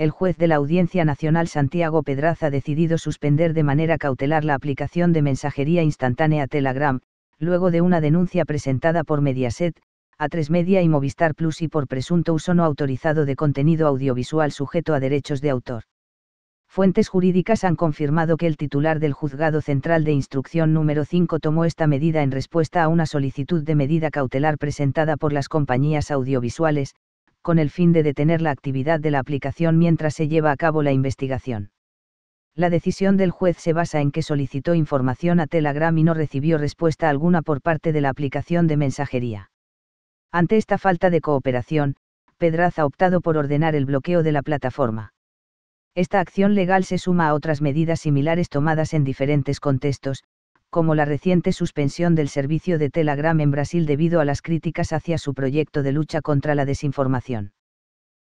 el juez de la Audiencia Nacional Santiago Pedraza ha decidido suspender de manera cautelar la aplicación de mensajería instantánea Telegram, luego de una denuncia presentada por Mediaset, A3 Media y Movistar Plus y por presunto uso no autorizado de contenido audiovisual sujeto a derechos de autor. Fuentes jurídicas han confirmado que el titular del Juzgado Central de Instrucción número 5 tomó esta medida en respuesta a una solicitud de medida cautelar presentada por las compañías audiovisuales, con el fin de detener la actividad de la aplicación mientras se lleva a cabo la investigación. La decisión del juez se basa en que solicitó información a Telegram y no recibió respuesta alguna por parte de la aplicación de mensajería. Ante esta falta de cooperación, Pedraz ha optado por ordenar el bloqueo de la plataforma. Esta acción legal se suma a otras medidas similares tomadas en diferentes contextos, como la reciente suspensión del servicio de Telegram en Brasil debido a las críticas hacia su proyecto de lucha contra la desinformación.